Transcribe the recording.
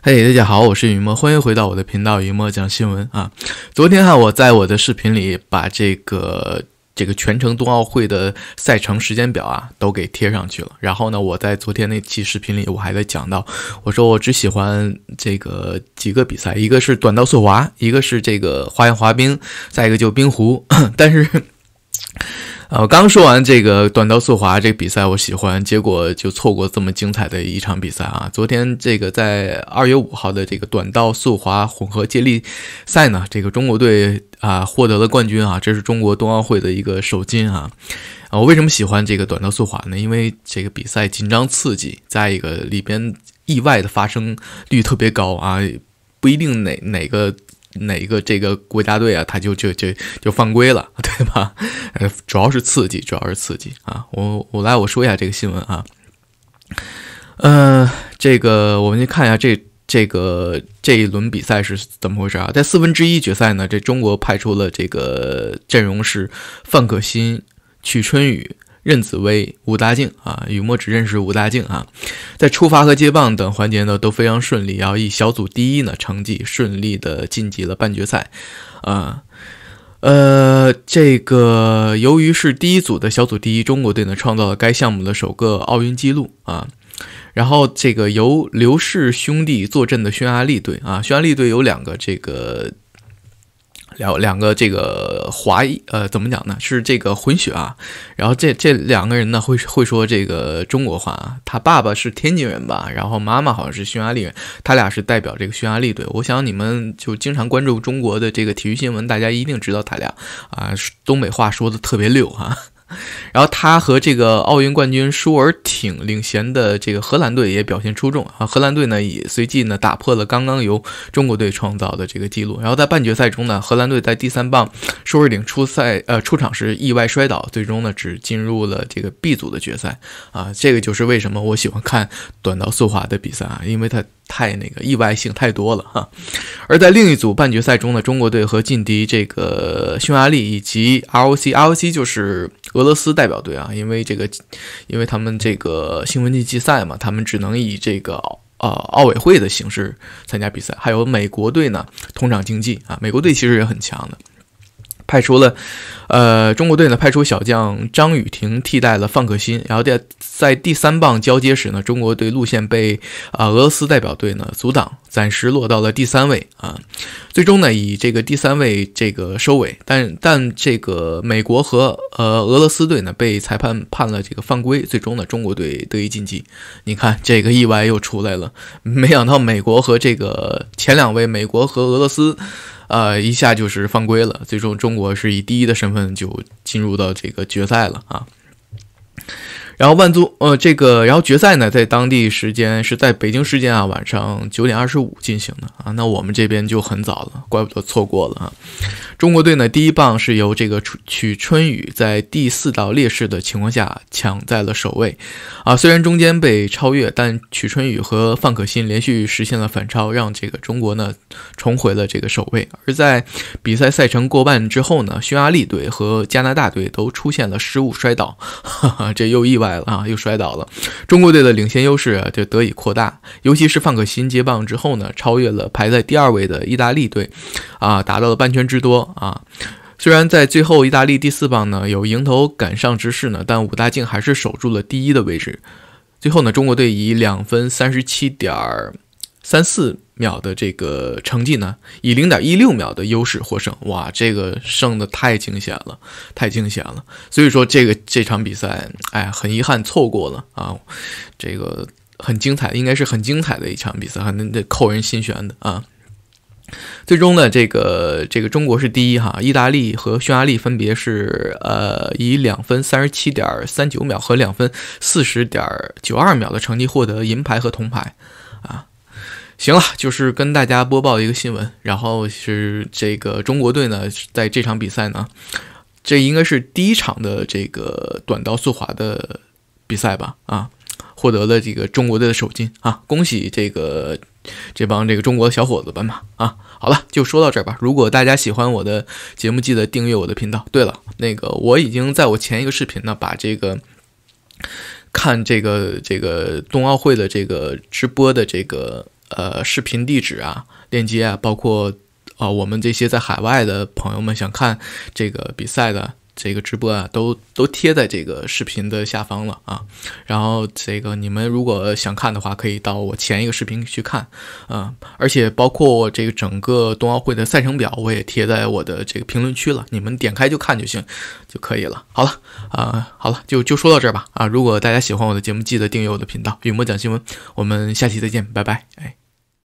嘿，大家好，我是雨墨，欢迎回到我的频道《雨墨讲新闻》啊！昨天哈，我在我的视频里把这个这个全城冬奥会的赛程时间表啊都给贴上去了。然后呢，我在昨天那期视频里，我还在讲到，我说我只喜欢这个几个比赛，一个是短道速滑，一个是这个花样滑冰，再一个就冰壶。但是。呃，刚说完这个短道速滑这个比赛，我喜欢，结果就错过这么精彩的一场比赛啊！昨天这个在二月五号的这个短道速滑混合接力赛呢，这个中国队啊获得了冠军啊，这是中国冬奥会的一个首金啊！啊，我为什么喜欢这个短道速滑呢？因为这个比赛紧张刺激，再一个里边意外的发生率特别高啊，不一定哪哪个。哪一个这个国家队啊，他就就就就犯规了，对吧？呃，主要是刺激，主要是刺激啊！我我来我说一下这个新闻啊，呃，这个我们去看一下这这个这一轮比赛是怎么回事啊？在四分之一决赛呢，这中国派出了这个阵容是范可新、曲春雨。任紫薇、武大靖啊，雨墨只认识武大靖啊，在出发和接棒等环节呢都非常顺利，然后以小组第一呢成绩顺利的晋级了半决赛，啊，呃，这个由于是第一组的小组第一，中国队呢创造了该项目的首个奥运纪录啊，然后这个由刘氏兄弟坐镇的匈牙利队啊，匈牙利队有两个这个。两两个这个华裔呃怎么讲呢？是这个混血啊，然后这这两个人呢会会说这个中国话啊，他爸爸是天津人吧，然后妈妈好像是匈牙利人，他俩是代表这个匈牙利队。我想你们就经常关注中国的这个体育新闻，大家一定知道他俩啊，东北话说的特别溜哈。然后他和这个奥运冠军舒尔挺领衔的这个荷兰队也表现出众啊！荷兰队呢也随即呢打破了刚刚由中国队创造的这个记录。然后在半决赛中呢，荷兰队在第三棒舒尔挺出赛呃出场时意外摔倒，最终呢只进入了这个 B 组的决赛啊！这个就是为什么我喜欢看短道速滑的比赛啊，因为它。太那个意外性太多了哈，而在另一组半决赛中呢，中国队和劲敌这个匈牙利以及 R O C R O C 就是俄罗斯代表队啊，因为这个，因为他们这个兴奋剂禁赛嘛，他们只能以这个呃奥委会的形式参加比赛。还有美国队呢，同场竞技啊，美国队其实也很强的。派出了，呃，中国队呢派出小将张雨婷替代了范可新，然后在在第三棒交接时呢，中国队路线被啊俄罗斯代表队呢阻挡，暂时落到了第三位啊，最终呢以这个第三位这个收尾，但但这个美国和呃俄罗斯队呢被裁判判了这个犯规，最终呢中国队得以晋级。你看这个意外又出来了，没想到美国和这个前两位，美国和俄罗斯。呃，一下就是犯规了，最终中国是以第一的身份就进入到这个决赛了啊。然后万足呃这个，然后决赛呢，在当地时间是在北京时间啊晚上九点二十五进行的啊，那我们这边就很早了，怪不得错过了啊。中国队呢第一棒是由这个曲曲春雨在第四道劣势的情况下抢在了首位啊，虽然中间被超越，但曲春雨和范可新连续实现了反超，让这个中国呢重回了这个首位。而在比赛赛程过半之后呢，匈牙利队和加拿大队都出现了失误摔倒，哈哈，这又意外。来了啊！又摔倒了，中国队的领先优势就得以扩大。尤其是范可新接棒之后呢，超越了排在第二位的意大利队，啊，达到了半圈之多啊！虽然在最后意大利第四棒呢有迎头赶上之势呢，但武大靖还是守住了第一的位置。最后呢，中国队以两分三十七点。三四秒的这个成绩呢，以零点一六秒的优势获胜，哇，这个胜的太惊险了，太惊险了！所以说这个这场比赛，哎，很遗憾错过了啊。这个很精彩，应该是很精彩的一场比赛，很得扣人心弦的啊。最终呢，这个这个中国是第一哈，意大利和匈牙利分别是呃以两分三十七点三九秒和两分四十点九二秒的成绩获得银牌和铜牌啊。行了，就是跟大家播报一个新闻，然后是这个中国队呢，在这场比赛呢，这应该是第一场的这个短道速滑的比赛吧？啊，获得了这个中国队的首金啊！恭喜这个这帮这个中国小伙子们嘛！啊，好了，就说到这儿吧。如果大家喜欢我的节目，记得订阅我的频道。对了，那个我已经在我前一个视频呢，把这个看这个这个冬奥会的这个直播的这个。呃，视频地址啊，链接啊，包括啊，我们这些在海外的朋友们想看这个比赛的。这个直播啊，都都贴在这个视频的下方了啊。然后这个你们如果想看的话，可以到我前一个视频去看啊。而且包括这个整个冬奥会的赛程表，我也贴在我的这个评论区了，你们点开就看就行，就可以了。好了啊，好了，就就说到这儿吧啊。如果大家喜欢我的节目，记得订阅我的频道雨墨讲新闻。我们下期再见，拜拜。哎。